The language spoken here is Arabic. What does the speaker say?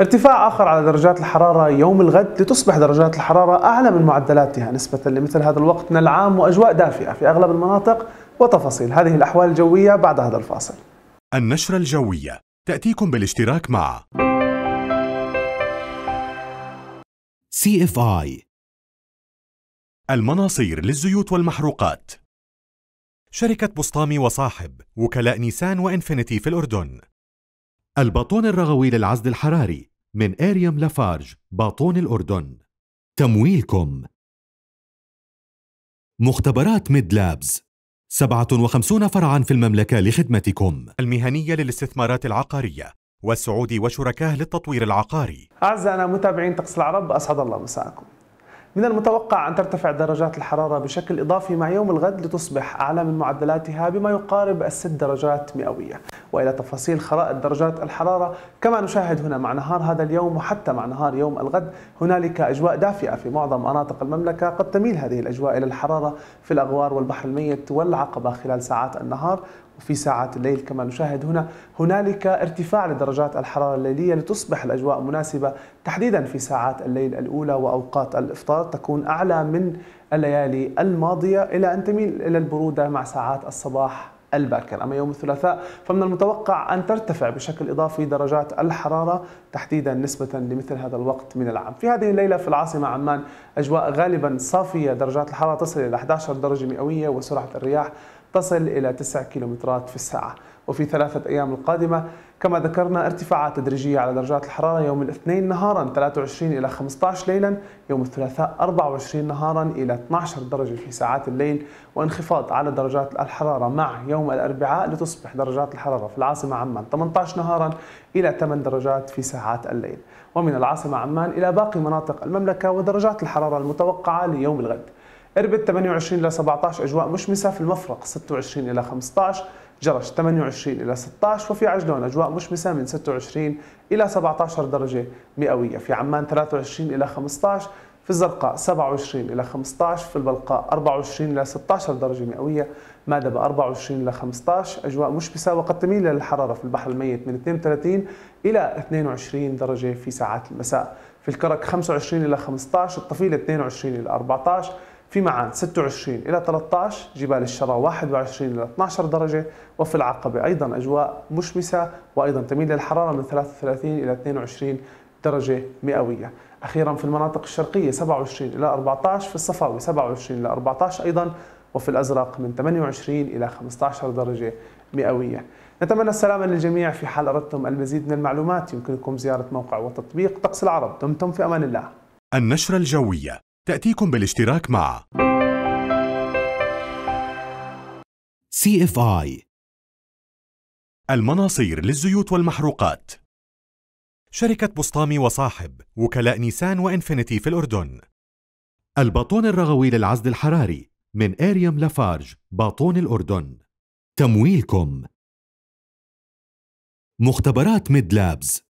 ارتفاع آخر على درجات الحرارة يوم الغد لتصبح درجات الحرارة أعلى من معدلاتها نسبة لمثل هذا الوقت من العام وأجواء دافئة في أغلب المناطق وتفاصيل هذه الأحوال الجوية بعد هذا الفاصل النشرة الجوية تأتيكم بالاشتراك مع CFI المناصير للزيوت والمحروقات شركة بسطامي وصاحب وكلاء نيسان وإنفينيتي في الأردن الباطون الرغوي للعزل الحراري من آريام لافارج باطون الأردن تمويلكم مختبرات ميد لابز 57 فرعا في المملكة لخدمتكم المهنية للاستثمارات العقارية والسعودي وشركاه للتطوير العقاري أعزائنا متابعين طقس العرب أسعد الله مساءكم من المتوقع أن ترتفع درجات الحرارة بشكل إضافي مع يوم الغد لتصبح أعلى من معدلاتها بما يقارب الست درجات مئوية والى تفاصيل خرائط درجات الحراره كما نشاهد هنا مع نهار هذا اليوم وحتى مع نهار يوم الغد هنالك اجواء دافئه في معظم مناطق المملكه قد تميل هذه الاجواء الى الحراره في الاغوار والبحر الميت والعقبه خلال ساعات النهار وفي ساعات الليل كما نشاهد هنا هنالك ارتفاع لدرجات الحراره الليليه لتصبح الاجواء مناسبه تحديدا في ساعات الليل الاولى واوقات الافطار تكون اعلى من الليالي الماضيه الى ان تميل الى البروده مع ساعات الصباح الباكر أما يوم الثلاثاء فمن المتوقع أن ترتفع بشكل إضافي درجات الحرارة تحديدا نسبة لمثل هذا الوقت من العام في هذه الليلة في العاصمة عمان أجواء غالبا صافية درجات الحرارة تصل إلى 11 درجة مئوية وسرعة الرياح تصل إلى 9 كيلومترات في الساعة وفي ثلاثة أيام القادمة كما ذكرنا ارتفاعات تدريجية على درجات الحرارة يوم الاثنين نهارا 23 إلى 15 ليلا يوم الثلاثاء 24 نهارا إلى 12 درجة في ساعات الليل وانخفاض على درجات الحرارة مع يوم الأربعاء لتصبح درجات الحرارة في العاصمة عمان 18 نهارا إلى 8 درجات في ساعات الليل ومن العاصمة عمان إلى باقي مناطق المملكة ودرجات الحرارة المتوقعة ليوم الغد اربد 28 إلى 17 أجواء مشمسة في المفرق 26 إلى 15 جرش 28 إلى 16 وفي عجلون أجواء مشمسة من 26 إلى 17 درجة مئوية في عمان 23 إلى 15 في الزرقاء 27 إلى 15 في البلقاء 24 إلى 16 درجة مئوية مادبة 24 إلى 15 أجواء مشمسة وقد تميل للحرارة في البحر الميت من 32 إلى 22 درجة في ساعات المساء في الكرك 25 إلى 15 الطفيلة 22 إلى 14 في معان 26 إلى 13 جبال الشرى 21 إلى 12 درجة وفي العقبة أيضا أجواء مشمسة وأيضا تميل للحرارة من 33 إلى 22 درجة مئوية أخيرا في المناطق الشرقية 27 إلى 14 في الصفاوي 27 إلى 14 أيضا وفي الأزرق من 28 إلى 15 درجة مئوية نتمنى السلامة للجميع في حال أردتم المزيد من المعلومات يمكنكم زيارة موقع وتطبيق طقس العرب دمتم في أمان الله النشرة الجوية تأتيكم بالاشتراك مع CFI المناصير للزيوت والمحروقات شركة بسطامي وصاحب وكلاء نيسان وإنفينيتي في الأردن الباطون الرغوي للعزل الحراري من إيريم لافارج باطون الأردن تمويلكم مختبرات ميد لابز